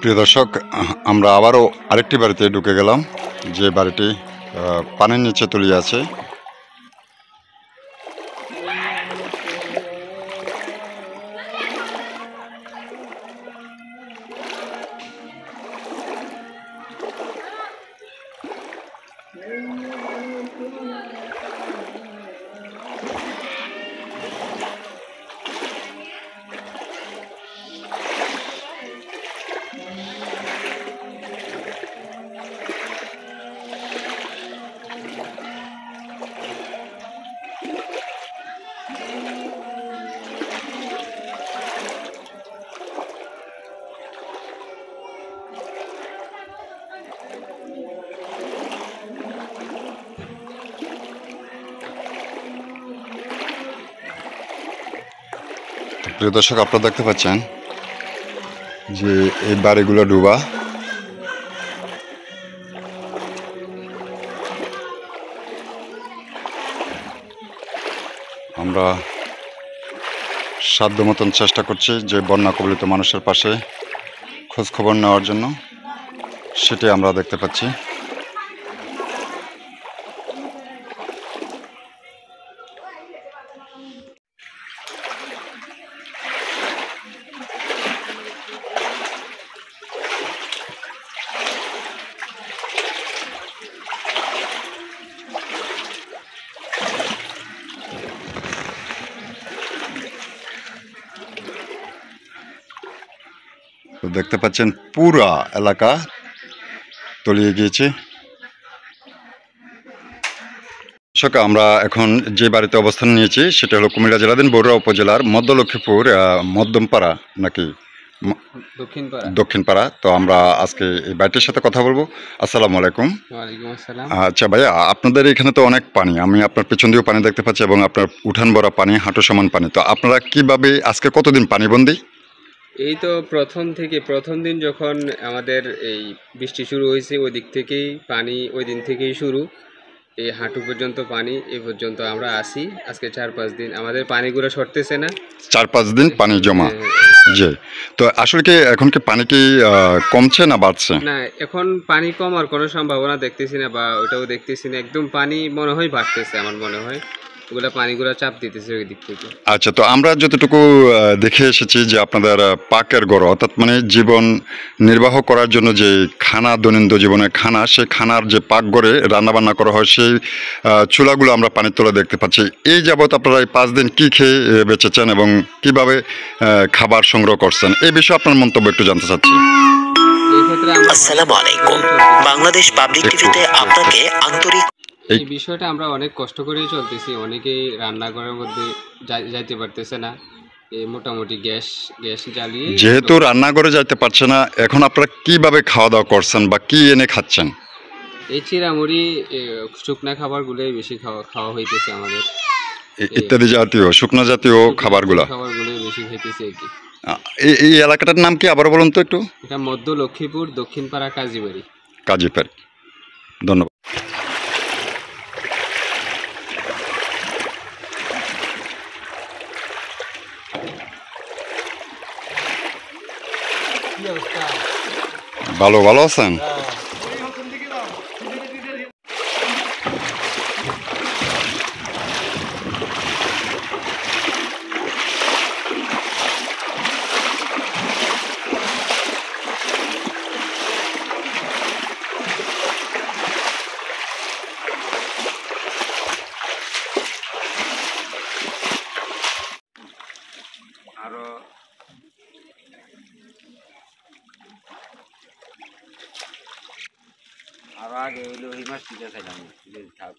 প্রিয় দর্শক আমরা আবারও আরেকটি বাড়িতে ঢুকে গেলাম যে বাড়িটি পানির নিচে তলিয়ে আছে প্রিয় দর্শক আপনারা দেখতে পাচ্ছেন যে এই বাড়িগুলো ডুবা আমরা সাধ্য মতন চেষ্টা করছি যে বন্যা কবলিত মানুষের পাশে খোঁজখবর নেওয়ার জন্য সেটি আমরা দেখতে পাচ্ছি তো দেখতে পাচ্ছেন পুরা এলাকা তলিয়ে গিয়েছে দর্শক আমরা এখন যে বাড়িতে অবস্থান নিয়েছি সেটা হলো কুমিল্লা জেলাধীন বরুয়া উপজেলার মধ্য লক্ষ্মীপুর নাকি দক্ষিণপাড়া তো আমরা আজকে এই বাড়িটির সাথে কথা বলবো আসসালামু আলাইকুম আচ্ছা ভাইয়া আপনাদের এখানে তো অনেক পানি আমি আপনার পেছন দিয়েও পানি দেখতে পাচ্ছি এবং আপনার উঠান বড়া পানি হাঁটু সমান পানি তো আপনারা কিভাবে আজকে কতদিন পানিবন্দী এই তো প্রথম থেকে প্রথম দিন যখন আমাদের এই বৃষ্টি শুরু হয়েছে ওই দিক থেকেই পানি ওই দিন থেকেই শুরু এই হাঁটু পর্যন্ত পানি এ পর্যন্ত আমরা আসি আজকে চার পাঁচ দিন আমাদের পানিগুলো সরতেছে না চার পাঁচ দিন পানি জমা হ্যাঁ, হ্যাঁ। জি তো আসলে কি এখন কি পানি কি কমছে না বাড়ছে না এখন পানি কমার কোনো সম্ভাবনা দেখতেছি না বা ওটাও দেখতেছি না একদম পানি মনে হয় বাড়তেছে আমার মনে হয় আচ্ছা তো আমরা যতটুকু দেখে এসেছি যে আপনাদের পাকের গড় অর্থাৎ মানে জীবন নির্বাহ করার জন্য যে খানা দৈনন্দিন জীবনে খানা সেই খানার যে পাক গড়ে রান্নাবান্না করা হয় সেই চুলাগুলো আমরা পানির তোলা দেখতে পাচ্ছি এই যাবৎ আপনারা এই পাঁচ দিন কী খেয়ে বেঁচেছেন এবং কিভাবে খাবার সংগ্রহ করছেন এই বিষয়ে আপনার মন্তব্য একটু জানতে চাচ্ছি আসসালামু আলাইকুম বাংলাদেশ পাবলিক টিভিতে আপনাকে আন্তরিক এই বিষয়টা আমরা অনেক কষ্ট করেই চলতেছি অনেকেই রান্নাঘরের মধ্যে যাইতে পারতেছে না মোটামুটি গ্যাস গ্যাস জ্বালিয়ে যেহেতু রান্নাঘরে যাইতে পারছে না এখন আপনারা কিভাবে খাওয়া দাওয়া করছেন বা কি এনে খাচ্ছেন এই চিরামুড়ি শুকনা খাবারগুলোই বেশি খাওয়া খাওয়া হইতেছে আমাদের ইত্যাদি জাতীয় শুকনো জাতীয় খাবারগুলো খাবারগুলো বেশি খাইতেছি আর কি এই এলাকাটার নাম কি আবার বলুন তো একটু এটা মধ্য লক্ষ্মীপুর দক্ষিণপাড়া কাজীবাড়ি কাজীপাড়ি ধন্যবাদ Alô, alô, Sam. अब आगे लोही मस्ती जैसे